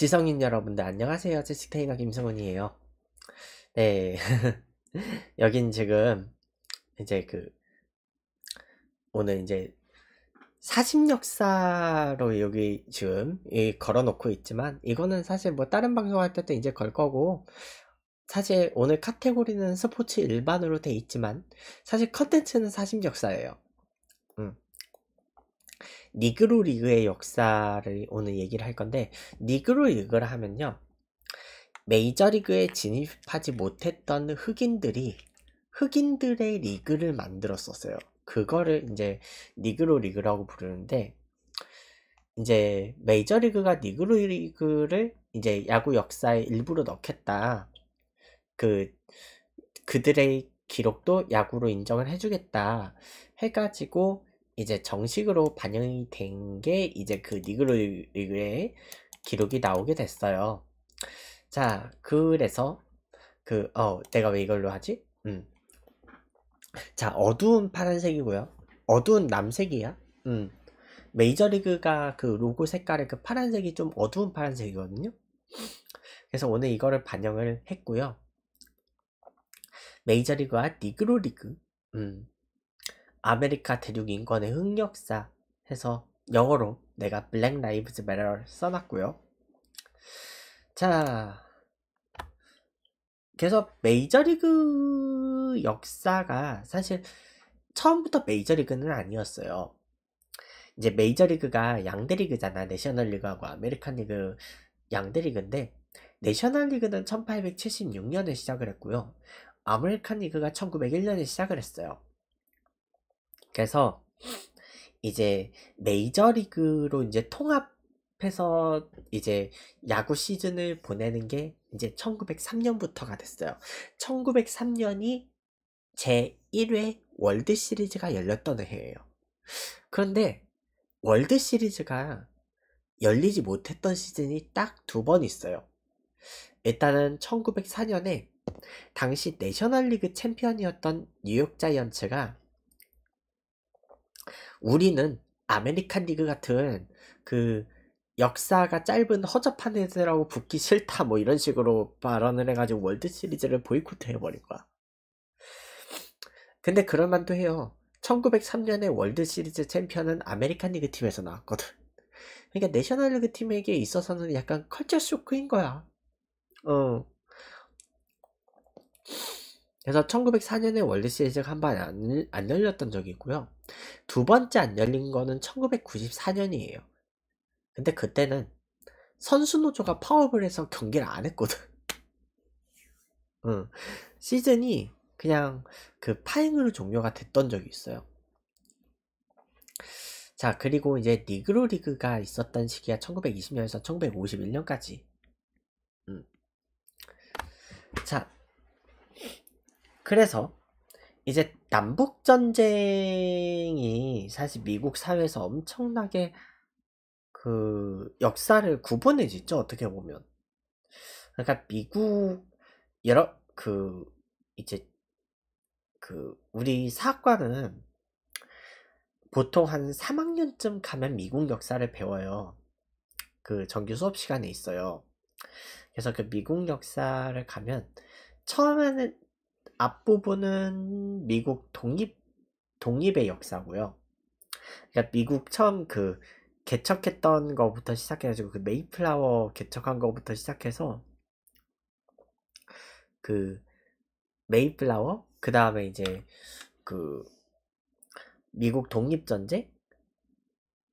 지성인 여러분들 네, 안녕하세요 제식테이너 김승훈이에요 네 여긴 지금 이제 그 오늘 이제 사심역사로 여기 지금 이 걸어놓고 있지만 이거는 사실 뭐 다른 방송할 때도 이제 걸 거고 사실 오늘 카테고리는 스포츠 일반으로 돼 있지만 사실 컨텐츠는 사심역사예요 니그로 리그의 역사를 오늘 얘기를 할 건데 니그로 리그를 하면요 메이저리그에 진입하지 못했던 흑인들이 흑인들의 리그를 만들었었어요. 그거를 이제 니그로 리그라고 부르는데 이제 메이저리그가 니그로 리그를 이제 야구 역사에 일부러 넣겠다. 그 그들의 기록도 야구로 인정을 해주겠다 해가지고 이제 정식으로 반영이 된 게 이제 그 니그로 리그의 기록이 나오게 됐어요. 자, 그래서 그, 어, 내가 왜 이걸로 하지? 음. 자, 어두운 파란색이고요. 어두운 남색이야. 음. 메이저리그가 그 로고 색깔의 그 파란색이 좀 어두운 파란색이거든요. 그래서 오늘 이거를 반영을 했고요. 메이저리그와 니그로리그. 음. 아메리카 대륙 인권의 흑역사 해서 영어로 내가 블랙 라이브즈 메러를 써놨고요. 자, 그래서 메이저리그 역사가 사실 처음부터 메이저리그는 아니었어요. 이제 메이저리그가 양대리그잖아. 내셔널리그하고 아메리칸리그 양대리그인데 내셔널리그는 1876년에 시작을 했고요. 아메리칸리그가 1901년에 시작을 했어요. 그래서 이제 메이저리그로 이제 통합해서 이제 야구 시즌을 보내는 게 이제 1903년부터가 됐어요. 1903년이 제1회 월드 시리즈가 열렸던 해예요. 그런데 월드 시리즈가 열리지 못했던 시즌이 딱 두 번 있어요. 일단은 1904년에 당시 내셔널리그 챔피언이었던 뉴욕 자이언츠가 우리는 아메리칸 리그 같은 그 역사가 짧은 허접한 애들하고 붙기 싫다 뭐 이런 식으로 발언을 해가지고 월드 시리즈를 보이콧해 버린 거야. 근데 그럴만도 해요. 1903년에 월드 시리즈 챔피언은 아메리칸 리그 팀에서 나왔거든. 그러니까 내셔널 리그 팀에게 있어서는 약간 컬처 쇼크인 거야. 어. 그래서 1904년에 월리시에 시작한 번 안, 안 열렸던 적이 있고요. 두 번째 안 열린 거는 1994년이에요. 근데 그때는 선수노조가 파업을 해서 경기를 안 했거든. 응. 시즌이 그냥 그 파행으로 종료가 됐던 적이 있어요. 자, 그리고 이제 니그로 리그가 있었던 시기가 1920년에서 1951년까지. 음. 자, 그래서 이제 남북 전쟁이 사실 미국 사회에서 엄청나게 그 역사를 구분해 짓죠 어떻게 보면 그러니까 미국 여러 그 이제 그 우리 사학과는 보통 한 3학년쯤 가면 미국 역사를 배워요 그 정규 수업 시간에 있어요 그래서 그 미국 역사를 가면 처음에는 앞부분은 미국 독립 독립의 역사고요. 그러니까 미국 처음 그 개척했던 거부터 시작해가지고 그 메이플라워 개척한 거부터 시작해서 그 메이플라워 그 다음에 이제 그 미국 독립 전쟁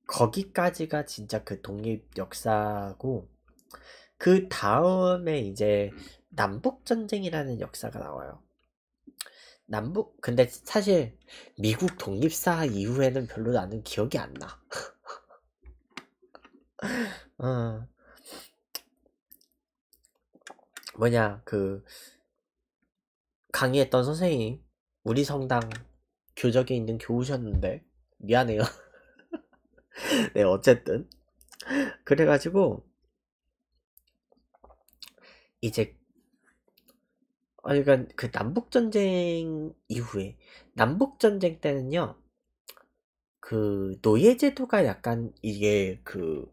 거기까지가 진짜 그 독립 역사고 그 다음에 이제 남북 전쟁이라는 역사가 나와요. 남북 근데 사실 미국 독립사 이후에는 별로 나는 기억이 안 나. 어. 뭐냐 그 강의했던 선생님 우리 성당 교적에 있는 교우셨는데 미안해요. 네 어쨌든 그래가지고 이제 그러니까 그 남북 전쟁 이후에 남북 전쟁 때는요. 그 노예 제도가 약간 이게 그그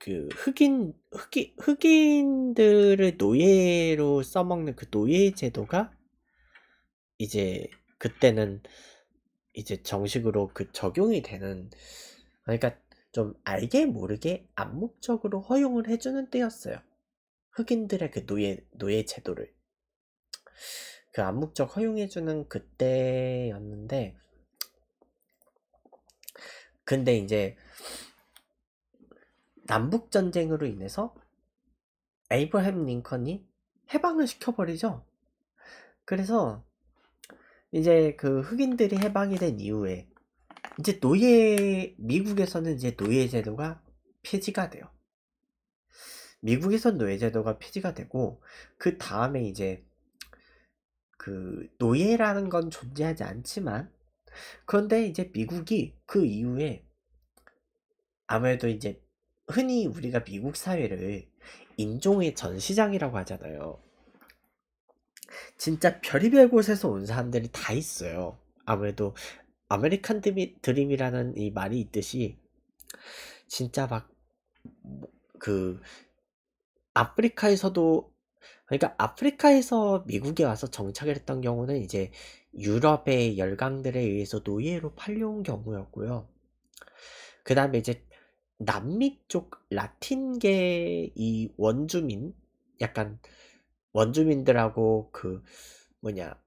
그 흑인 흑인 흑인들을 노예로 써먹는 그 노예 제도가 이제 그때는 이제 정식으로 그 적용이 되는 그러니까 좀 알게 모르게 암묵적으로 허용을 해주는 때였어요. 흑인들의 그 노예 노예 제도를 그 암묵적 허용해주는 그때였는데 근데 이제 남북 전쟁으로 인해서 에이브햄 링컨이 해방을 시켜버리죠. 그래서 이제 그 흑인들이 해방이 된 이후에 이제 노예 미국에서는 이제 노예 제도가 폐지가 돼요. 미국에선 노예제도가 폐지가 되고 그 다음에 이제 그 노예라는 건 존재하지 않지만 그런데 이제 미국이 그 이후에 아무래도 이제 흔히 우리가 미국 사회를 인종의 전시장이라고 하잖아요. 진짜 별의별 곳에서 온 사람들이 다 있어요. 아무래도 아메리칸 드림이라는 이 말이 있듯이 진짜 막그 뭐 아프리카에서도 그러니까 아프리카에서 미국에 와서 정착을 했던 경우는 이제 유럽의 열강들에 의해서 노예로 팔려온 경우였고요. 그 다음에 이제 남미 쪽 라틴계 이 원주민 약간 원주민들하고 그 뭐냐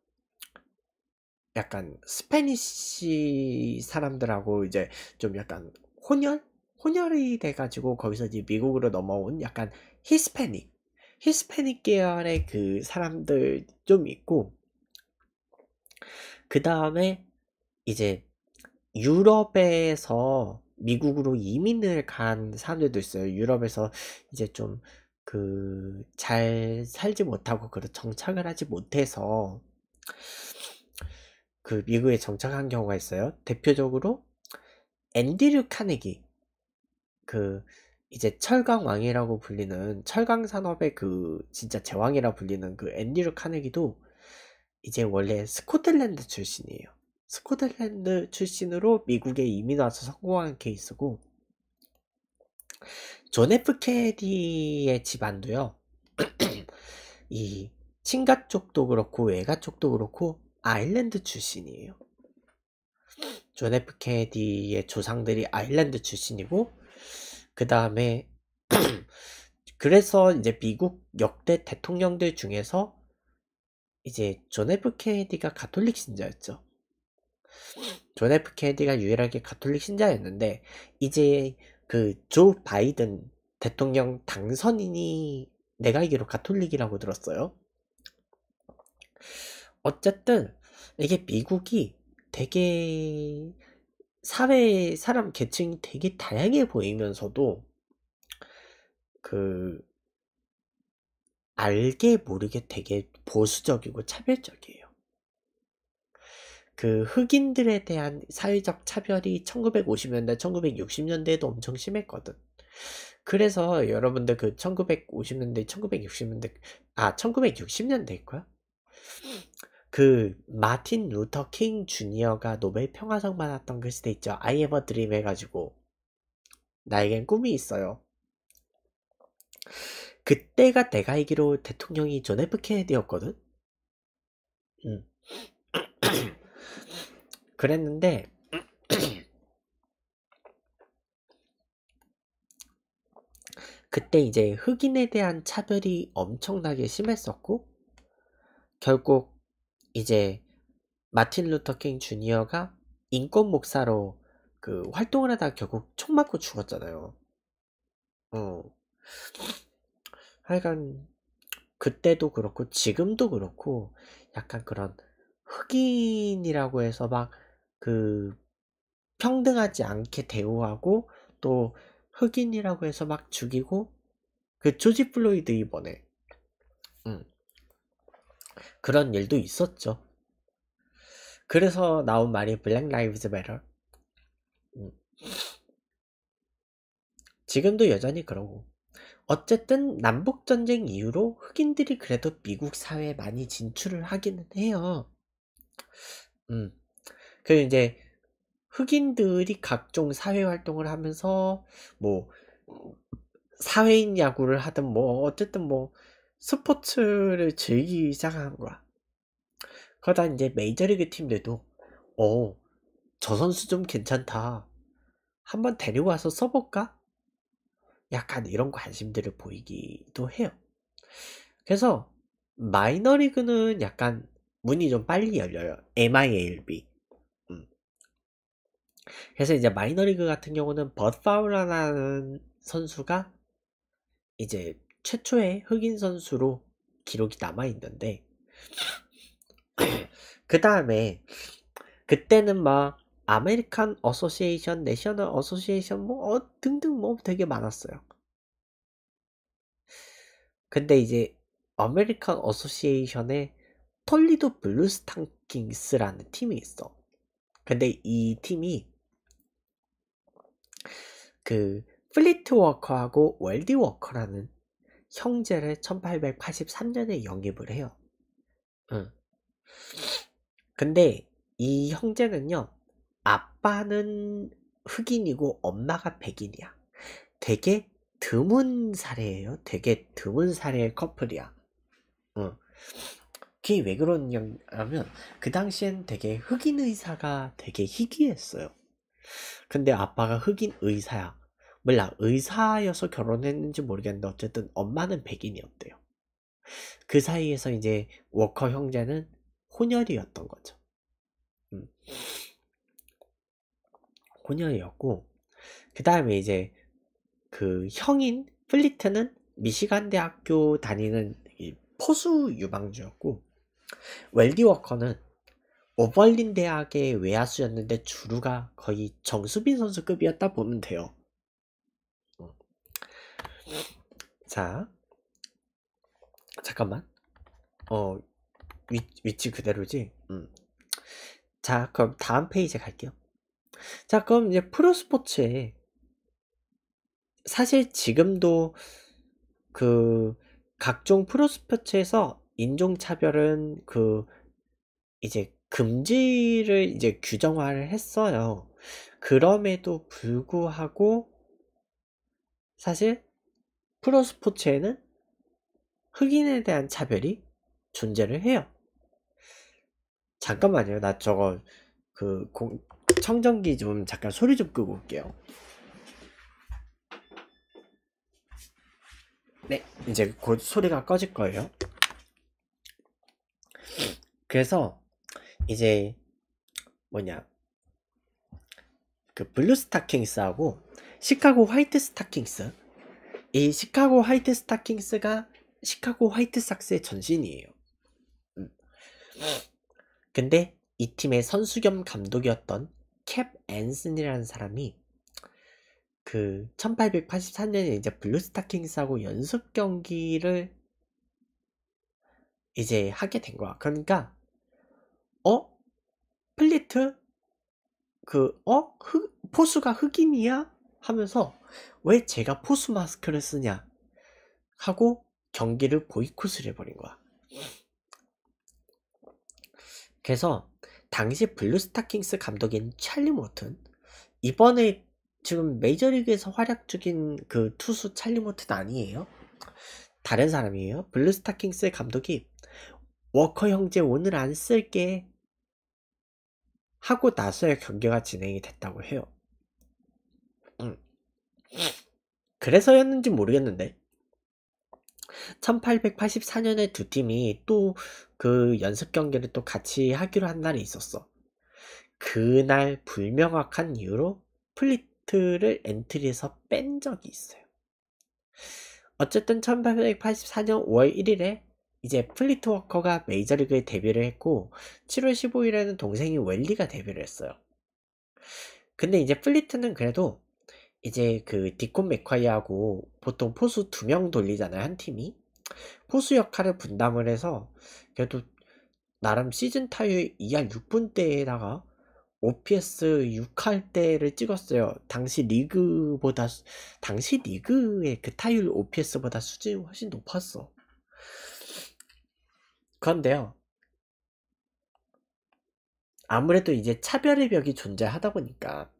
약간 스페니쉬 사람들하고 이제 좀 약간 혼혈 혼혈이 돼가지고 거기서 이제 미국으로 넘어온 약간 히스패닉, 히스패닉 계열의 그 사람들 좀 있고, 그 다음에 이제 유럽에서 미국으로 이민을 간 사람들도 있어요. 유럽에서 이제 좀 그 잘 살지 못하고 그런 정착을 하지 못해서 그 미국에 정착한 경우가 있어요. 대표적으로 앤디류 카네기 그 이제 철강왕이라고 불리는 철강 산업의 그 진짜 제왕이라 불리는 그앤디류 카네기도 이제 원래 스코틀랜드 출신이에요. 스코틀랜드 출신으로 미국에 이민 와서 성공한 케이스고 존 F 케디의 집안도요. 이 친가 쪽도 그렇고 외가 쪽도 그렇고 아일랜드 출신이에요. 존 F 케디의 조상들이 아일랜드 출신이고 그 다음에 그래서 이제 미국 역대 대통령들 중에서 이제 존 F 케네디가 가톨릭 신자였죠. 존 F 케네디가 유일하게 가톨릭 신자였는데 이제 그 조 바이든 대통령 당선인이 내가 알기로 가톨릭이라고 들었어요. 어쨌든 이게 미국이 되게 사회의 사람 계층이 되게 다양해 보이면서도 그 알게 모르게 되게 보수적이고 차별적이에요. 그 흑인들에 대한 사회적 차별이 1950년대, 1960년대에도 엄청 심했거든. 그래서 여러분들 그 1950년대, 1960년대, 아, 1960년대일 거야? 그 마틴 루터 킹 주니어가 노벨 평화상 받았던 글 그 수도 있죠. I have a dream 해가지고 나에겐 꿈이 있어요. 그때가 내가 알기로 대통령이 존 F 케네디였거든. 음. 그랬는데 그때 이제 흑인에 대한 차별이 엄청나게 심했었고 결국 이제 마틴 루터 킹 주니어가 인권 목사로 그 활동을 하다 결국 총 맞고 죽었잖아요. 어. 하여간 그때도 그렇고 지금도 그렇고 약간 그런 흑인이라고 해서 막 그 평등하지 않게 대우하고 또 흑인이라고 해서 막 죽이고 그 조지 플로이드 이번에 그런 일도 있었죠. 그래서 나온 말이 블랙 라이브즈 메러. 지금도 여전히 그러고. 어쨌든 남북 전쟁 이후로 흑인들이 그래도 미국 사회에 많이 진출을 하기는 해요. 음. 그 이제 흑인들이 각종 사회 활동을 하면서 뭐 사회인 야구를 하든 뭐 어쨌든 뭐 스포츠를 즐기기 시작한 거야. 그러다 이제 메이저리그 팀들도 어, 저 선수 좀 괜찮다. 한번 데리고 와서 써볼까? 약간 이런 관심들을 보이기도 해요. 그래서 마이너리그는 약간 문이 좀 빨리 열려요. MILB. 음. 그래서 이제 마이너리그 같은 경우는 버파우라라는 선수가 이제 최초의 흑인 선수로 기록이 남아있는데 그 다음에 그때는 막 아메리칸 어소시에이션, 내셔널 어소시에이션 뭐 어, 등등 뭐 되게 많았어요. 근데 이제 아메리칸 어소시에이션에 톨리도 블루스탕킹스라는 팀이 있어. 근데 이 팀이 그 플리트 워커하고 월디 워커라는 형제를 1883년에 영입을 해요. 응. 근데 이 형제는요, 아빠는 흑인이고 엄마가 백인이야. 되게 드문 사례예요. 되게 드문 사례의 커플이야. 응. 그게 왜 그러냐면 그 당시엔 되게 흑인 의사가 되게 희귀했어요. 근데 아빠가 흑인 의사야. 몰라 의사여서 결혼했는지 모르겠는데 어쨌든 엄마는 백인이었대요. 그 사이에서 이제 워커 형제는 혼혈이었던 거죠. 음. 혼혈이었고 그 다음에 이제 그 형인 플리트는 미시간 대학교 다니는 포수 유방주였고 웰디 워커는 오벌린 대학의 외야수였는데 주루가 거의 정수빈 선수급이었다 보면 돼요. 자, 잠깐만. 어, 위, 위치 그대로지? 음. 자, 그럼 다음 페이지 갈게요. 자, 그럼 이제 프로스포츠에 사실 지금도 그 각종 프로스포츠에서 인종차별은 그 이제 금지를 이제 규정화를 했어요. 그럼에도 불구하고 사실 프로 스포츠에는 흑인에 대한 차별이 존재를 해요. 잠깐만요. 나 저거 그 공, 청정기 좀 잠깐 소리 좀 끄고 올게요. 네, 이제 곧 소리가 꺼질 거예요. 그래서 이제 뭐냐 그 블루 스타킹스하고 시카고 화이트 스타킹스 이 시카고 화이트 스타킹스가 시카고 화이트 삭스의 전신이에요. 음. 근데 이 팀의 선수 겸 감독이었던 캡 앤슨이라는 사람이 그 1884년에 이제 블루스타킹스하고 연습 경기를 이제 하게 된 거야. 그러니까 어? 플리트 그 어? 흑, 포수가 흑인이야? 하면서 왜 제가 포수 마스크를 쓰냐 하고 경기를 보이콧을 해버린 거야. 그래서 당시 블루스타킹스 감독인 찰리 모튼 이번에 지금 메이저리그에서 활약 중인 그 투수 찰리 모튼 아니에요? 다른 사람이에요. 블루스타킹스의 감독이 워커 형제 오늘 안 쓸게 하고 나서야 경기가 진행이 됐다고 해요. 그래서였는지 모르겠는데 1884년에 두 팀이 또 그 연습 경기를 또 같이 하기로 한 날이 있었어. 그날 불명확한 이유로 플리트를 엔트리에서 뺀 적이 있어요. 어쨌든 1884년 5월 1일에 이제 플리트 워커가 메이저리그에 데뷔를 했고 7월 15일에는 동생이 웰리가 데뷔를 했어요. 근데 이제 플리트는 그래도 이제 그 디콘 맥콰이하고 보통 포수 두 명 돌리잖아요 한 팀이 포수 역할을 분담을 해서 그래도 나름 시즌 타율 2할 6분대에다가 OPS 6할 때를 찍었어요. 당시 리그보다 당시 리그의 그 타율 OPS보다 수준이 훨씬 높았어. 그런데요. 아무래도 이제 차별의 벽이 존재하다 보니까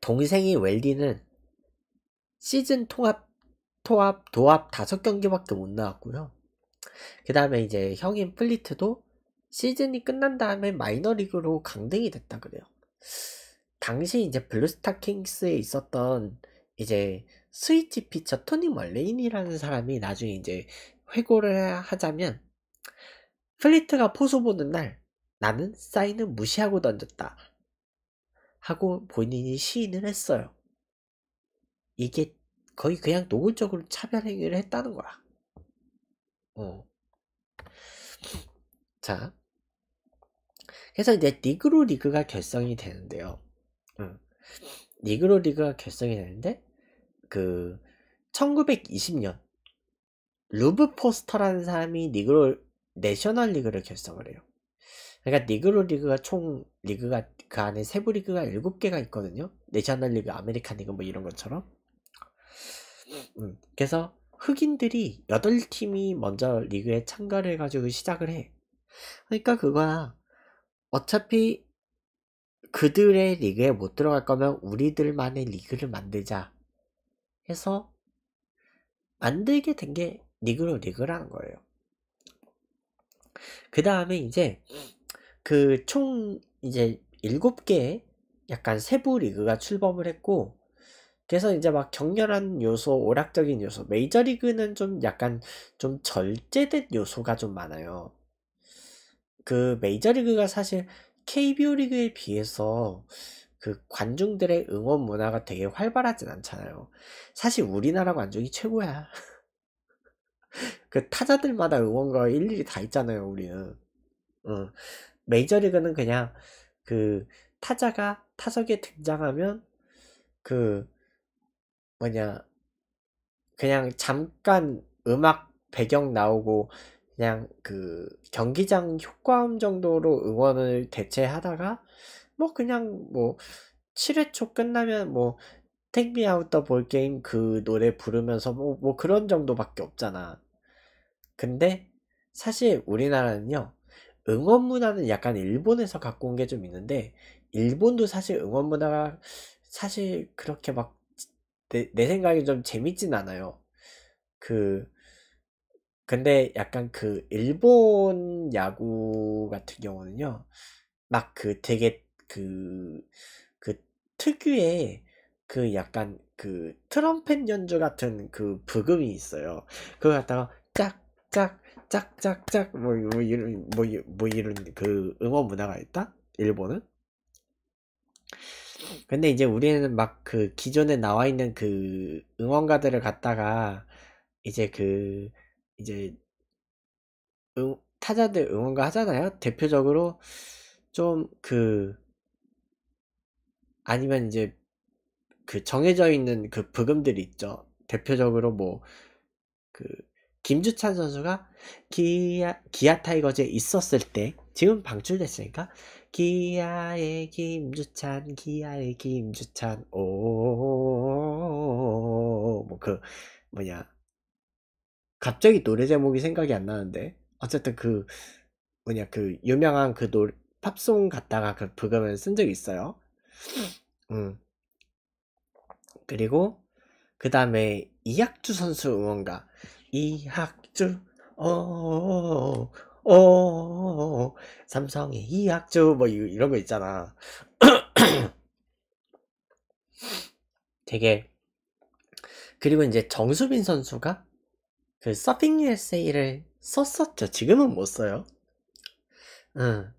동생인 웰디는 시즌 통합 통합 도합 다섯 경기밖에 못 나왔고요. 그 다음에 이제 형인 플리트도 시즌이 끝난 다음에 마이너리그로 강등이 됐다 그래요. 당시 이제 블루스타킹스에 있었던 이제 스위치 피처 토니 멀레인이라는 사람이 나중에 이제 회고를 하자면 플리트가 포수 보는 날 나는 사인은 무시하고 던졌다. 하고 본인이 시인을 했어요. 이게 거의 그냥 노골적으로 차별 행위를 했다는 거야. 어. 자. 그래서 이제 니그로 리그가 결성이 되는데요. 응. 니그로 리그가 결성이 되는데, 그, 1920년, 루브 포스터라는 사람이 니그로 내셔널 리그를 결성을 해요. 그러니까 니그로 리그가 총 리그가 그 안에 세부 리그가 7개가 있거든요. 내셔널 리그, 아메리칸 리그 뭐 이런 것처럼. 음, 그래서 흑인들이 8팀이 먼저 리그에 참가를 해가지고 시작을 해. 그러니까 그거야. 어차피 그들의 리그에 못 들어갈 거면 우리들만의 리그를 만들자 해서 만들게 된 게 리그로 리그라는 거예요. 그 다음에 이제 그총 이제 일곱 개의 약간 세부 리그가 출범을 했고 그래서 이제 막 격렬한 요소, 오락적인 요소, 메이저리그는 좀 약간 좀 절제된 요소가 좀 많아요. 그 메이저리그가 사실 KBO 리그에 비해서 그 관중들의 응원 문화가 되게 활발하진 않잖아요. 사실 우리나라 관중이 최고야. 그 타자들마다 응원가 일일이 다 있잖아요, 우리는. 응. 메이저리그는 그냥 그 타자가 타석에 등장하면 그 뭐냐 그냥 잠깐 음악 배경 나오고 그냥 그 경기장 효과음 정도로 응원을 대체하다가 뭐 그냥 뭐 7회 초 끝나면 뭐 택미 아웃더 볼 게임 그 노래 부르면서 뭐, 뭐 그런 정도밖에 없잖아. 근데 사실 우리나라는요 응원 문화는 약간 일본에서 갖고 온 게 좀 있는데 일본도 사실 응원 문화가 사실 그렇게 막내내 생각에 좀 재밌진 않아요. 그 근데 약간 그 일본 야구 같은 경우는요. 막 그 되게 그그 그 특유의 그 약간 그 트럼펫 연주 같은 그 부금이 있어요. 그걸 갖다가 짝짝 짝짝짝 뭐, 뭐 이런 뭐, 뭐 이런 그 응원 문화가 있다 일본은 근데 이제 우리는 막 그 기존에 나와 있는 그 응원가들을 갖다가 이제 그 이제 응, 타자들 응원가 하잖아요 대표적으로 좀 그 아니면 이제 그 정해져 있는 그 부금들이 있죠 대표적으로 뭐그 김주찬 선수가 기아, 기아 타이거즈에 있었을 때 지금 방출됐으니까 기아의 김주찬 기아의 김주찬 오 뭐 그 뭐냐 갑자기 노래 제목이 생각이 안 나는데 어쨌든 그 뭐냐 그 유명한 그 노래 팝송 갔다가 그 부금을 쓴 적이 있어요 음 그리고 그 다음에 이학주 선수 응원가 이학주 어, 어, 어, 삼성의 이학주 뭐 이런 거 있잖아. 되게 그리고 이제 정수빈 선수가 그 서핑 USA를 썼었죠. 지금은 못 써요. 응.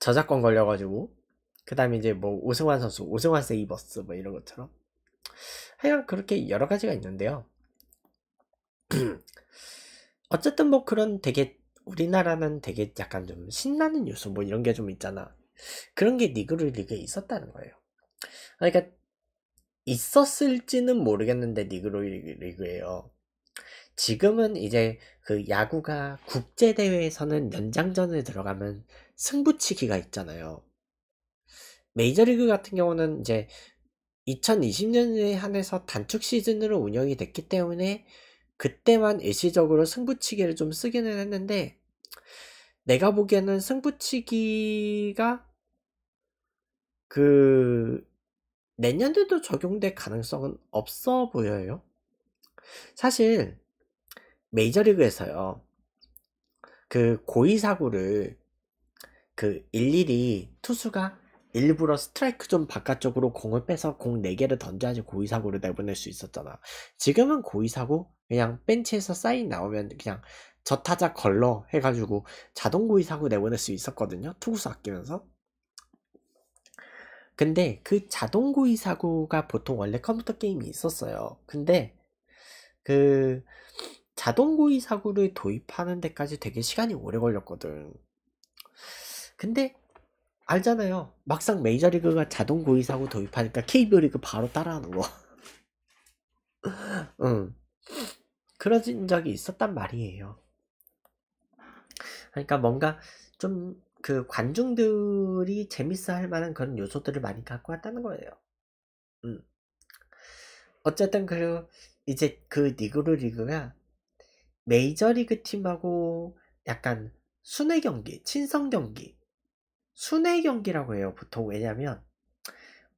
저작권 걸려가지고. 그 다음에 이제 뭐 오승환 선수, 오승환 세이버스 뭐 이런 것처럼. 하여간 그렇게 여러 가지가 있는데요. 어쨌든 뭐 그런 되게 우리나라는 되게 약간 좀 신나는 요소 뭐 이런 게 좀 있잖아. 그런 게 니그루 리그에 있었다는 거예요. 그러니까 있었을지는 모르겠는데 니그루 리그예요. 지금은 이제 그 야구가 국제 대회에서는 연장전에 들어가면 승부치기가 있잖아요. 메이저리그 같은 경우는 이제 2020년에 한해서 단축 시즌으로 운영이 됐기 때문에 그때만 일시적으로 승부치기를 좀 쓰기는 했는데 내가 보기에는 승부치기가 그 내년에도 적용될 가능성은 없어 보여요. 사실 메이저리그에서요. 그 고의 사구를 그 일일이 투수가 일부러 스트라이크 좀 바깥쪽으로 공을 빼서 공 4개를 던져야지 고의사고를 내보낼 수 있었잖아. 지금은 고의사고 그냥 벤치에서 사인 나오면 그냥 저 타자 걸러 해가지고 자동구이 사고 내보낼 수 있었거든요. 투구수 아끼면서. 근데 그 자동구이 사고가 보통 원래 컴퓨터 게임이 있었어요. 근데 그 자동구이 사고를 도입하는 데까지 되게 시간이 오래 걸렸거든. 근데 알잖아요. 막상 메이저리그가 자동구이 사고 도입하니까 KBO 리그 바로 따라하는 거. 응. 그러진 적이 있었단 말이에요. 그러니까 뭔가 좀 그 관중들이 재밌어 할 만한 그런 요소들을 많이 갖고 왔다는 거예요. 음. 어쨌든 그 이제 그 니그루 리그가 메이저리그 팀하고 약간 순회 경기, 친선 경기, 순회 경기라고 해요. 보통 왜냐면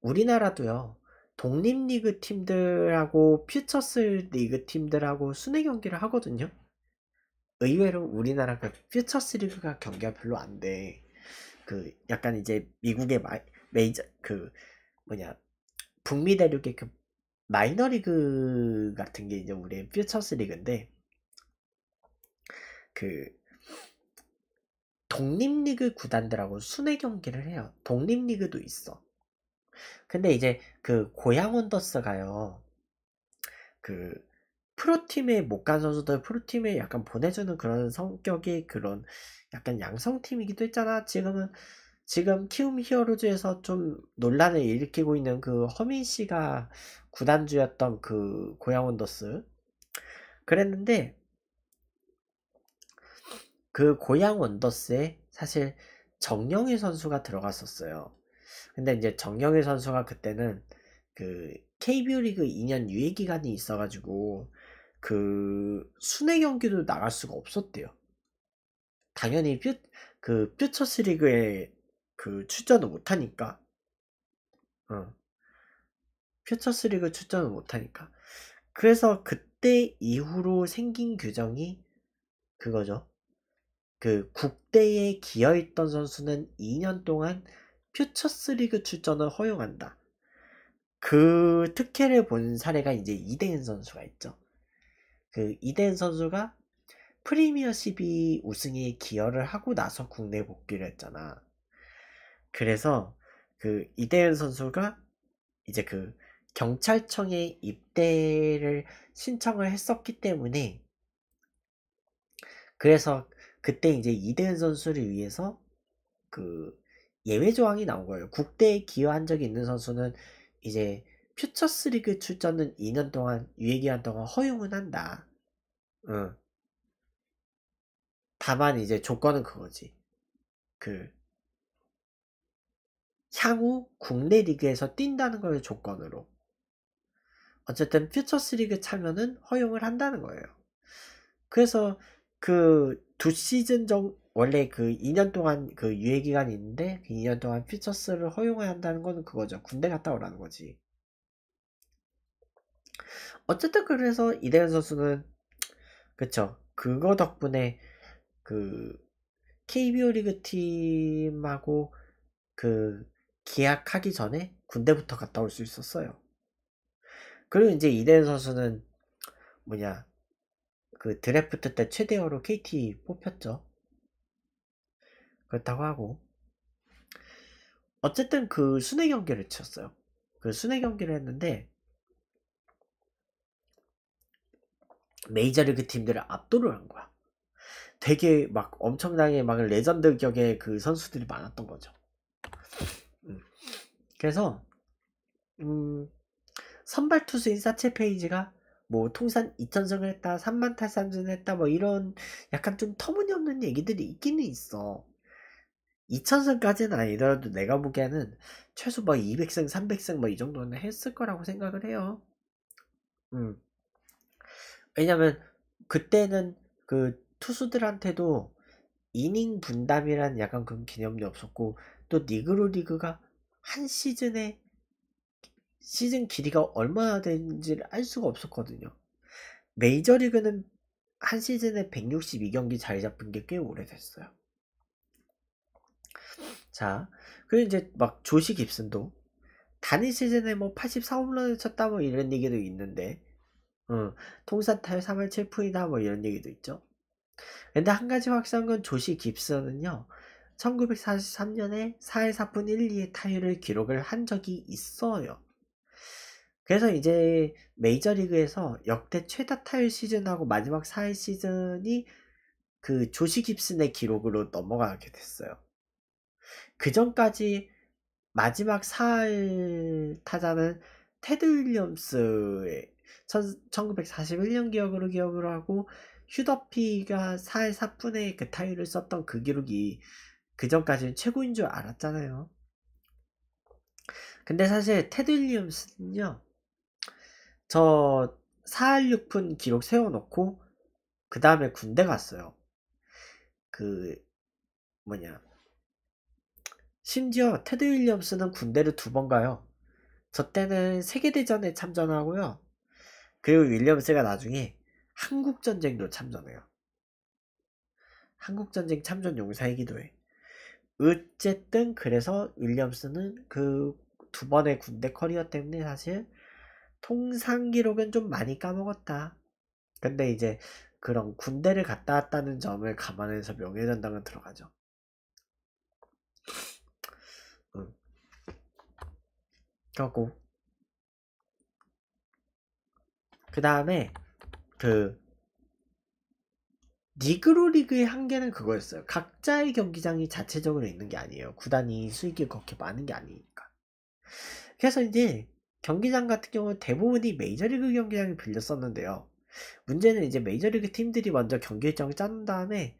우리나라도요. 독립리그 팀들하고 퓨처스 리그 팀들하고 순회 경기를 하거든요. 의외로 우리나라가 퓨처스 리그가 경기가 별로 안 돼. 그 약간 이제 미국의 마, 이 메이저 그 뭐냐 북미 대륙의 그 마이너 리그 같은 게 이제 우리의 퓨처스 리그인데 그 독립리그 구단들하고 순회 경기를 해요. 독립리그도 있어. 근데 이제 그 고양 원더스가요. 그 프로팀에 못 간 선수들 프로팀에 약간 보내주는 그런 성격이 그런 약간 양성팀이기도 했잖아. 지금은 지금 키움 히어로즈에서 좀 논란을 일으키고 있는 그 허민 씨가 구단주였던 그 고양 원더스 그랬는데 그 고양 원더스에 사실 정영희 선수가 들어갔었어요. 근데 이제 정경일 선수가 그때는 그 KBO 리그 2년 유예 기간이 있어가지고 그 순회 경기도 나갈 수가 없었대요. 당연히 퓨, 그 퓨처스 리그에 그 출전을 못하니까. 어. 퓨처스 리그 출전을 못하니까. 그래서 그때 이후로 생긴 규정이 그거죠. 그 국대에 기여했던 선수는 2년 동안 퓨처스리그 출전을 허용한다. 그 특혜를 본 사례가 이제 이대현 선수가 있죠. 그 이대현 선수가 프리미어 12 우승에 기여를 하고 나서 국내 복귀를 했잖아. 그래서 그 이대현 선수가 이제 그 경찰청에 입대를 신청을 했었기 때문에 그래서 그때 이제 이대현 선수를 위해서 그 예외 조항이 나온 거예요. 국대에 기여한 적이 있는 선수는 이제 퓨처스리그 출전은 2년 동안 유예기간 동안 허용은 한다. 응. 다만 이제 조건은 그거지. 그 향후 국내 리그에서 뛴다는 걸 조건으로. 어쨌든 퓨처스리그 참여는 허용을 한다는 거예요. 그래서 그 두 시즌 정도 원래 그 2년 동안 그 유예 기간이 있는데 그 2년 동안 퓨처스를 허용해야 한다는 거는 그거죠. 군대 갔다 오라는 거지. 어쨌든 그래서 이대현 선수는 그쵸 그거 덕분에 그 KBO 리그 팀하고 그 계약하기 전에 군대부터 갔다 올 수 있었어요. 그리고 이제 이대현 선수는 뭐냐 그 드래프트 때 최대어로 KT 뽑혔죠. 그렇다고 하고 어쨌든 그 순회 경기를 쳤어요그 순회 경기를 했는데 메이저리그 팀들을 압도를 한 거야. 되게 막 엄청나게 막 레전드 격의 그 선수들이 많았던 거죠. 음. 그래서 음, 선발 투수 인사체 페이지가 뭐 통산 2천승을 했다, 3만 탈삼진을 했다 뭐 이런 약간 좀 터무니없는 얘기들이 있기는 있어. 2,000승까지는 아니더라도 내가 보기에는 최소 막 뭐 200승, 300승 뭐 이 정도는 했을 거라고 생각을 해요. 음. 왜냐면 그때는 그 투수들한테도 이닝 분담이란 약간 그런 개념이 없었고 또 니그로 리그가 한 시즌에 시즌 길이가 얼마나 되는지를 알 수가 없었거든요. 메이저리그는 한 시즌에 162경기 자리 잡은 게 꽤 오래됐어요. 자, 그리고 이제 막 조시 깁슨도 단일 시즌에 뭐 84홈런을 쳤다 뭐 이런 얘기도 있는데, 어, 통산 타율 3할 7푼이다 뭐 이런 얘기도 있죠. 근데 한 가지 확실한 건 조시 깁슨은요, 1943년에 4회 4푼 1, 2의 타율을 기록을 한 적이 있어요. 그래서 이제 메이저리그에서 역대 최다 타율 시즌하고 마지막 4회 시즌이 그 조시 깁슨의 기록으로 넘어가게 됐어요. 그 전까지 마지막 살 타자는 테드 윌리엄스의 1941년 기억으로 기억을 하고 휴더피가 4의 4분의 그 타율을 썼던 그 기록이 그 전까지는 최고인 줄 알았잖아요. 근데 사실 테드 윌리엄스는요. 저 4할 6푼 기록 세워놓고 그 다음에 군대 갔어요. 그 뭐냐 심지어 테드 윌리엄스는 군대를 두 번 가요. 저 때는 세계대전에 참전하고요. 그리고 윌리엄스가 나중에 한국전쟁도 참전해요. 한국전쟁 참전 용사이기도 해. 어쨌든 그래서 윌리엄스는 그 두 번의 군대 커리어 때문에 사실 통상 기록은 좀 많이 까먹었다. 근데 이제 그런 군대를 갔다 왔다는 점을 감안해서 명예전당은 들어가죠. 껴고 그 다음에 그 니그로 리그의 한계는 그거였어요. 각자의 경기장이 자체적으로 있는 게 아니에요. 구단이 수익이 그렇게 많은 게 아니니까. 그래서 이제 경기장 같은 경우는 대부분이 메이저리그 경기장이 빌렸었는데요. 문제는 이제 메이저리그 팀들이 먼저 경기 일정을 짜는 다음에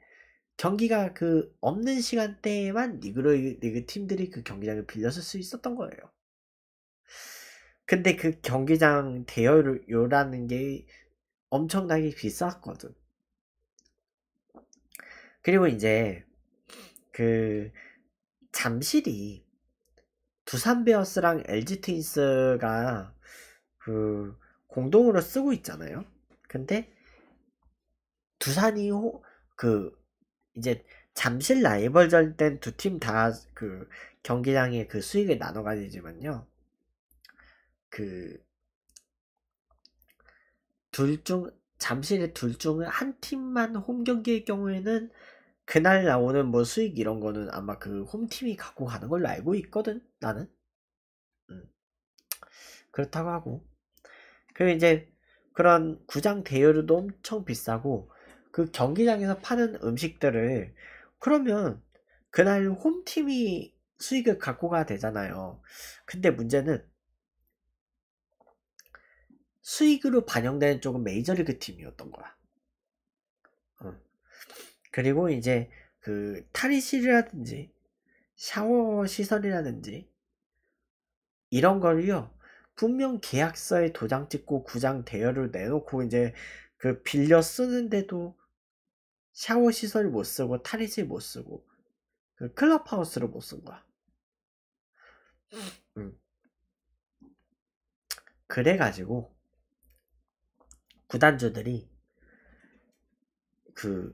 경기가 그 없는 시간대에만 니그로 리그 팀들이 그 경기장을 빌렸을 수 있었던 거예요. 근데 그 경기장 대여료라는 게 엄청나게 비쌌거든. 그리고 이제 그 잠실이 두산 베어스랑 LG 트윈스가 그 공동으로 쓰고 있잖아요. 근데 두산이 그 이제 잠실 라이벌전 땐두 팀 다 그 경기장의 그 수익을 나눠 가지지만요. 그둘중 잠실의 둘 중은 한 팀만 홈 경기의 경우에는 그날 나오는 뭐 수익 이런 거는 아마 그 홈팀이 갖고 가는 걸로 알고 있거든 나는 음. 그렇다고 하고 그리고 이제 그런 구장 대여료도 엄청 비싸고 그 경기장에서 파는 음식들을 그러면 그날 홈팀이 수익을 갖고 가야 되잖아요 근데 문제는 수익으로 반영되는 쪽은 메이저리그 팀이었던 거야. 어. 그리고 이제 그 탈의실이라든지 샤워 시설이라든지 이런 걸요 분명 계약서에 도장 찍고 구장 대여를 내놓고 이제 그 빌려 쓰는데도 샤워 시설 못 쓰고 탈의실 못 쓰고 그 클럽하우스를 못 쓴 거야. 음. 그래가지고 구단주들이 그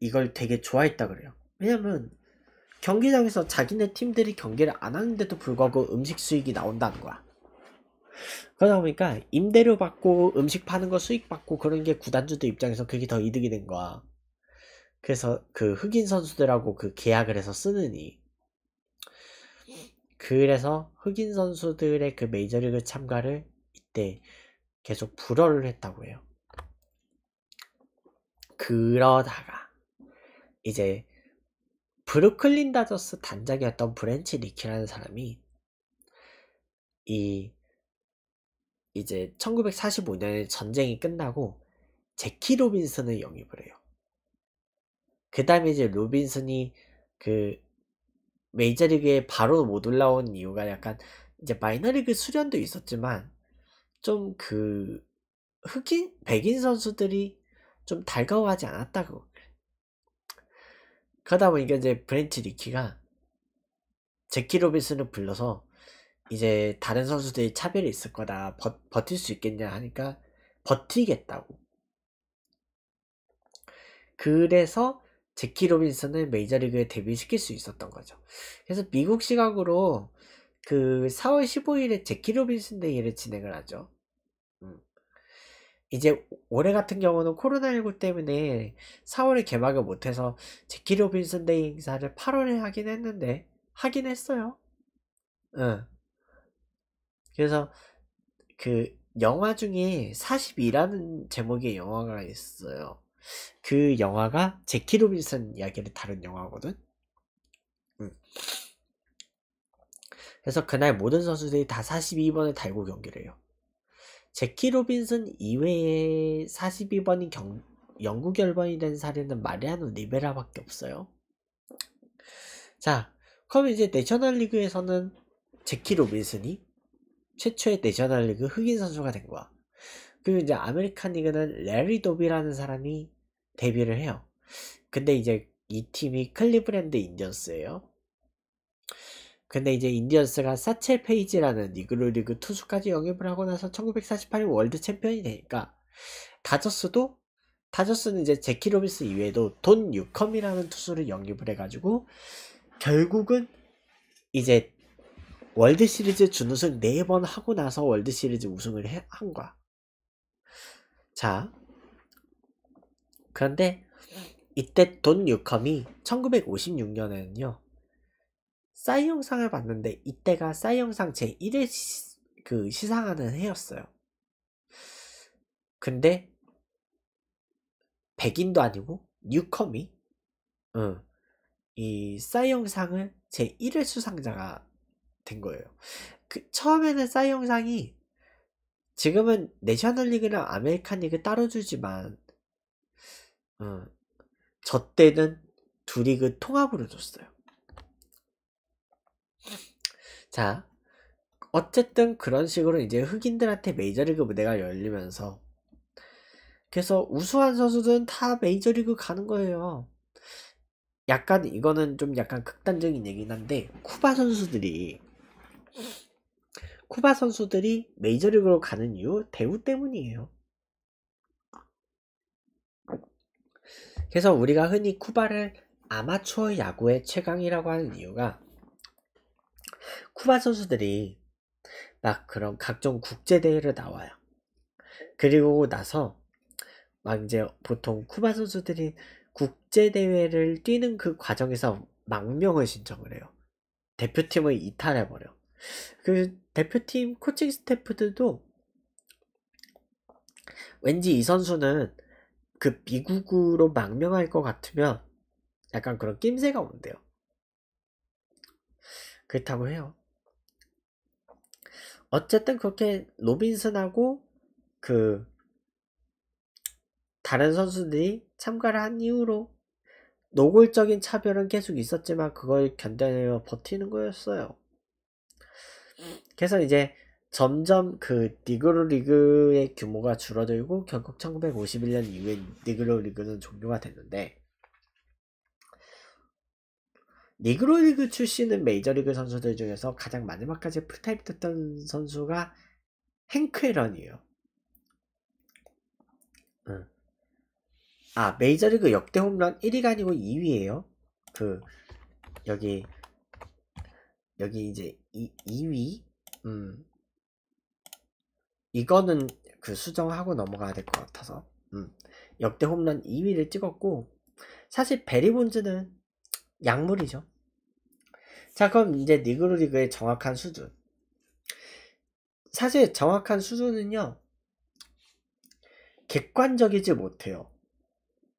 이걸 되게 좋아했다 그래요. 왜냐면 경기장에서 자기네 팀들이 경기를 안 하는데도 불구하고 음식 수익이 나온다는 거야. 그러다 보니까 임대료 받고 음식 파는 거 수익 받고 그런 게 구단주들 입장에서 그게 더 이득이 된 거야. 그래서 그 흑인 선수들하고 그 계약을 해서 쓰느니. 그래서 흑인 선수들의 그 메이저리그 참가를 이때 계속 불허를 했다고 해요. 그러다가 이제 브루클린 다저스 단장이었던 브렌치 리키라는 사람이 이 이제 1945년에 전쟁이 끝나고 제키 로빈슨을 영입을 해요. 그 다음에 이제 로빈슨이 그 메이저리그에 바로 못 올라온 이유가 약간 이제 마이너리그 수련도 있었지만 좀 그 흑인 백인 선수들이 좀 달가워하지 않았다고. 그러다 보니까 이제 브렌치 리키가 제키 로빈슨을 불러서 이제 다른 선수들이 차별이 있을 거다. 버, 버틸 수 있겠냐 하니까 버티겠다고. 그래서 제키 로빈슨을 메이저리그에 데뷔시킬 수 있었던 거죠. 그래서 미국 시각으로 그 4월 15일에 제키 로빈슨 데이를 진행을 하죠. 이제 올해 같은 경우는 코로나19 때문에 4월에 개막을 못해서 제키 로빈슨 데이 행사를 8월에 하긴 했는데 하긴 했어요. 응. 그래서 그 영화 중에 42라는 제목의 영화가 있어요. 그 영화가 제키 로빈슨 이야기를 다룬 영화거든. 응. 그래서 그날 모든 선수들이 다 42번을 달고 경기를 해요. 제키 로빈슨 이외에 42번이 경, 영국 열번이 된 사례는 마리아노 리베라밖에 없어요. 자, 그럼 이제 내셔널리그에서는 제키 로빈슨이 최초의 내셔널리그 흑인 선수가 된 거야. 그리고 이제 아메리칸 리그는 레리 도비라는 사람이 데뷔를 해요. 근데 이제 이 팀이 클리브랜드 인디언스예요. 근데 이제 인디언스가 사첼 페이지라는 이그로리그 투수까지 영입을 하고 나서 1948년 월드 챔피언이 되니까 다저스도 다저스는 이제 제키 로빈스 이외에도 돈 유컴이라는 투수를 영입을 해가지고 결국은 이제 월드 시리즈 준우승 4번 하고 나서 월드 시리즈 우승을 한 거야. 자. 그런데 이때 돈 유컴이 1956년에는요. 싸이 영상을 봤는데 이때가 싸이 영상 제1회 시, 그 시상하는 해였어요. 근데 백인도 아니고 뉴컴이 어, 이 싸이 영상을 제1회 수상자가 된 거예요. 그 처음에는 싸이 영상이 지금은 내셔널리그랑 아메리칸리그 따로 주지만 어, 저 때는 두 리그 통합으로 줬어요. 자, 어쨌든 그런 식으로 이제 흑인들한테 메이저리그 무대가 열리면서 그래서 우수한 선수들은 다 메이저리그 가는 거예요. 약간 이거는 좀 약간 극단적인 얘기긴 한데 쿠바 선수들이 쿠바 선수들이 메이저리그로 가는 이유 대우 때문이에요. 그래서 우리가 흔히 쿠바를 아마추어 야구의 최강이라고 하는 이유가 쿠바 선수들이 막 그런 각종 국제대회를 나와요. 그리고 나서 막 이제 보통 쿠바 선수들이 국제대회를 뛰는 그 과정에서 망명을 신청을 해요. 대표팀을 이탈해버려. 그 대표팀 코칭 스태프들도 왠지 이 선수는 그 미국으로 망명할 것 같으면 약간 그런 낌새가 온대요. 그렇다고 해요. 어쨌든 그렇게 로빈슨하고 그 다른 선수들이 참가를 한 이후로 노골적인 차별은 계속 있었지만 그걸 견뎌내며 버티는 거였어요. 그래서 이제 점점 그 니그로 리그의 규모가 줄어들고 결국 1951년 이후에 니그로 리그는 종료가 됐는데 니그로리그 출신은 메이저리그 선수들 중에서 가장 마지막까지 풀타임 됐던 선수가 행크에런이에요. 아 메이저리그 역대 홈런 1위가 아니고 2위에요그 여기 여기 이제 이, 2위 음 이거는 그 수정하고 넘어가야 될 것 같아서 음 역대 홈런 2위를 찍었고 사실 베리본즈는 약물이죠. 자 그럼 이제 니그로리그의 정확한 수준 사실 정확한 수준은요 객관적이지 못해요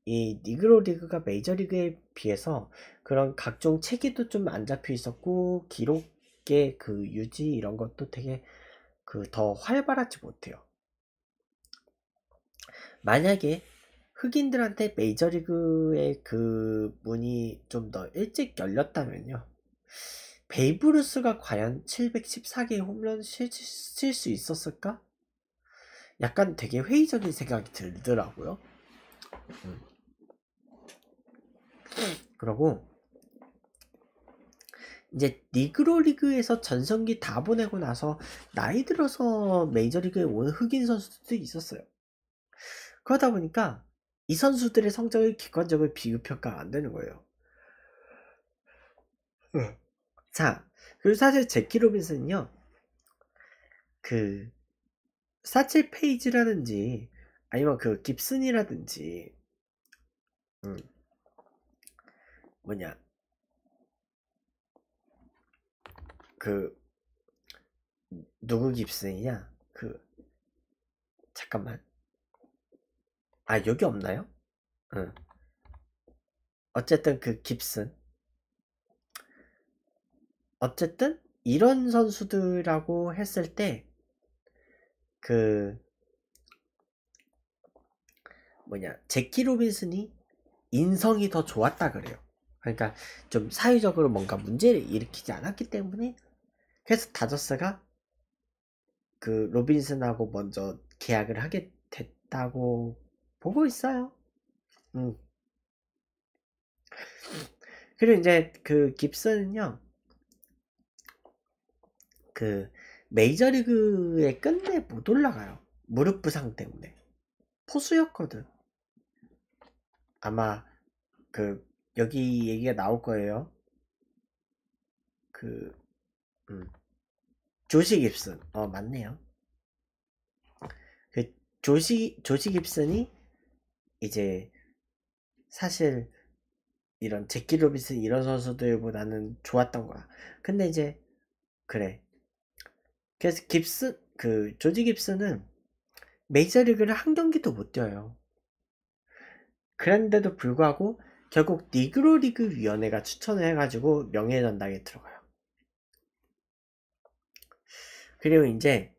이 니그로리그가 메이저리그에 비해서 그런 각종 체계도 좀 안 잡혀 있었고 기록의 그 유지 이런 것도 되게 그 더 활발하지 못해요 만약에 흑인들한테 메이저리그의 그 문이 좀 더 일찍 열렸다면요 베이브루스가 과연 714개의 홈런을 칠 수 있었을까? 약간 되게 회의적인 생각이 들더라고요. 음. 그러고 이제 니그로 리그에서 전성기 다 보내고 나서 나이 들어서 메이저리그에 온 흑인 선수들도 있었어요. 그러다 보니까 이 선수들의 성적을 객관적으로 비교평가 안 되는 거예요. 응. 네. 자, 그리고 사실 제키 로빈슨은요, 그, 사칠 페이지라든지, 아니면 그 깁슨이라든지, 음, 뭐냐, 그, 누구 깁슨이냐, 그, 잠깐만. 아, 여기 없나요? 응. 어쨌든 그 깁슨. 어쨌든 이런 선수들하고 했을 때 그 뭐냐 제키 로빈슨이 인성이 더 좋았다 그래요. 그러니까 좀 사회적으로 뭔가 문제를 일으키지 않았기 때문에 그래서 다저스가 그 로빈슨하고 먼저 계약을 하게 됐다고 보고 있어요. 음. 그리고 이제 그 깁슨은요, 그 메이저리그에 끝내 못 올라가요. 무릎 부상 때문에. 포수였거든. 아마 그 여기 얘기가 나올 거예요. 그 음. 조시 깁슨. 어, 맞네요. 그 조시 조시 깁슨이 이제 사실 이런 제키 로빈슨 이런 선수들보다는 좋았던 거야. 근데 이제 그래 그래서 깁스 그 조지 깁스는 메이저리그를 한 경기도 못 뛰어요. 그런데도 불구하고 결국 니그로리그 위원회가 추천을 해가지고 명예전당에 들어가요. 그리고 이제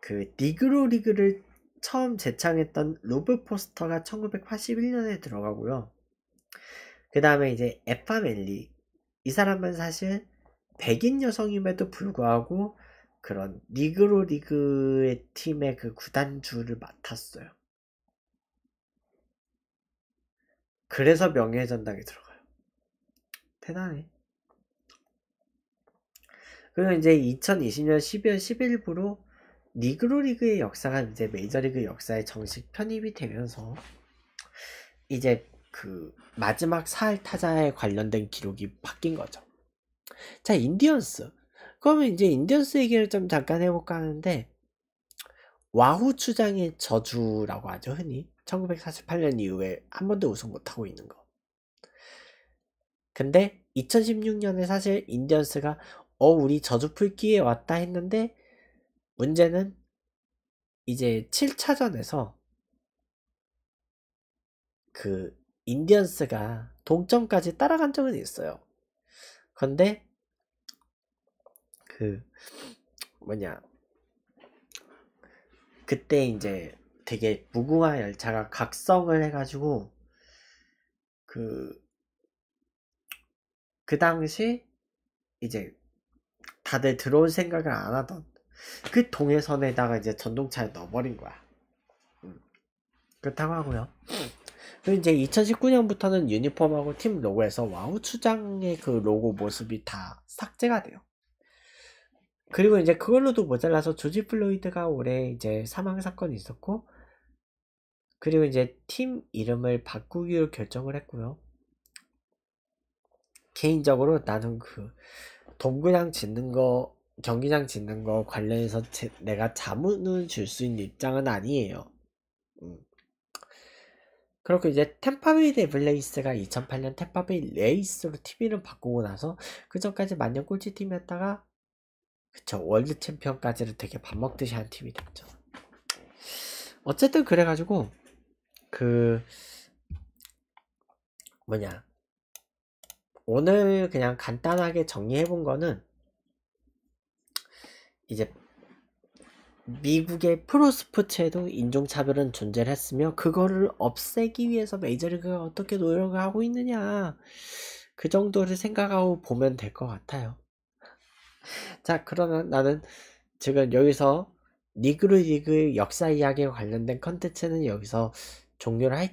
그 니그로리그를 처음 제창했던 로브 포스터가 1981년에 들어가고요. 그 다음에 이제 에파멜리 이 사람은 사실 백인 여성임에도 불구하고 그런 니그로 리그의 팀의 그 구단주를 맡았어요. 그래서 명예전당에 들어가요. 대단해. 그리고 이제 2020년 12월 1 0일부로 니그로 리그의 역사가 이제 메이저리그 역사에 정식 편입이 되면서 이제 그 마지막 사할 타자에 관련된 기록이 바뀐 거죠. 자, 인디언스. 그러면 이제 인디언스 얘기를 좀 잠깐 해볼까 하는데 와후 추장의 저주라고 하죠 흔히 1948년 이후에 한 번도 우승 못하고 있는 거 근데 2016년에 사실 인디언스가 어 우리 저주 풀기에 왔다 했는데 문제는 이제 7차전에서 그 인디언스가 동점까지 따라간 적은 있어요 근데 그 뭐냐 그때 이제 되게 무궁화 열차가 각성을 해가지고 그그 그 당시 이제 다들 들어올 생각을 안 하던 그 동해선에다가 이제 전동차를 넣어버린 거야. 음. 그렇다고 하고요. 그리고 이제 2019년부터는 유니폼하고 팀 로고에서 와우 추장의 그 로고 모습이 다 삭제가 돼요. 그리고 이제 그걸로도 모자라서 조지 플로이드가 올해 이제 사망 사건이 있었고 그리고 이제 팀 이름을 바꾸기로 결정을 했고요. 개인적으로 나는 그 동그냥 짓는 거 경기장 짓는 거 관련해서 제, 내가 자문을 줄 수 있는 입장은 아니에요. 음. 그렇고 이제 템파베이 데블레이스가 2008년 템파베이 레이스로 TV를 바꾸고 나서 그 전까지 만년 꼴찌 팀이었다가 그쵸 월드 챔피언까지는 되게 밥 먹듯이 한 팀이 됐죠 어쨌든 그래가지고 그 뭐냐 오늘 그냥 간단하게 정리해 본 거는 이제 미국의 프로 스포츠에도 인종차별은 존재를 했으며 그거를 없애기 위해서 메이저리그가 어떻게 노력을 하고 있느냐 그 정도를 생각하고 보면 될 것 같아요 자그러면 나는 지금 여기서 니그루 리그 역사 이야기에 관련된 컨텐츠는 여기서 종료를 할,